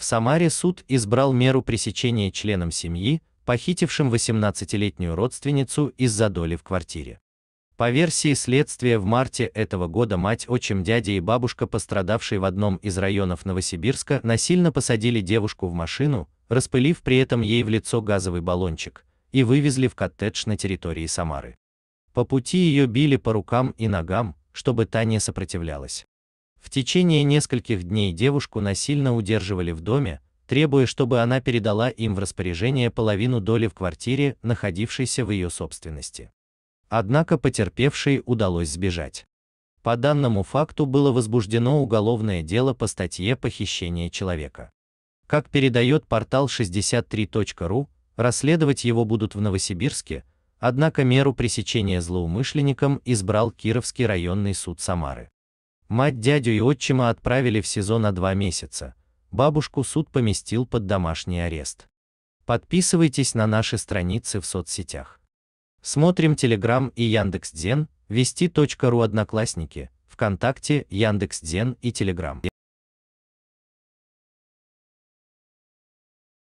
В Самаре суд избрал меру пресечения членам семьи, похитившим 18-летнюю родственницу из-за доли в квартире. По версии следствия, в марте этого года мать, отчим, дядя и бабушка, пострадавшие в одном из районов Новосибирска, насильно посадили девушку в машину, распылив при этом ей в лицо газовый баллончик, и вывезли в коттедж на территории Самары. По пути ее били по рукам и ногам, чтобы та не сопротивлялась. В течение нескольких дней девушку насильно удерживали в доме, требуя, чтобы она передала им в распоряжение половину доли в квартире, находившейся в ее собственности. Однако потерпевшей удалось сбежать. По данному факту было возбуждено уголовное дело по статье «Похищение человека». Как передает портал 63.ru, расследовать его будут в Новосибирске, однако меру пресечения злоумышленникам избрал Кировский районный суд Самары. Мать, дядю и отчима отправили в СИЗО на два месяца. Бабушку суд поместил под домашний арест. Подписывайтесь на наши страницы в соцсетях. Смотрим Telegram и Яндекс.Дзен, вести.ру Одноклассники, ВКонтакте, Яндекс.Дзен и Telegram.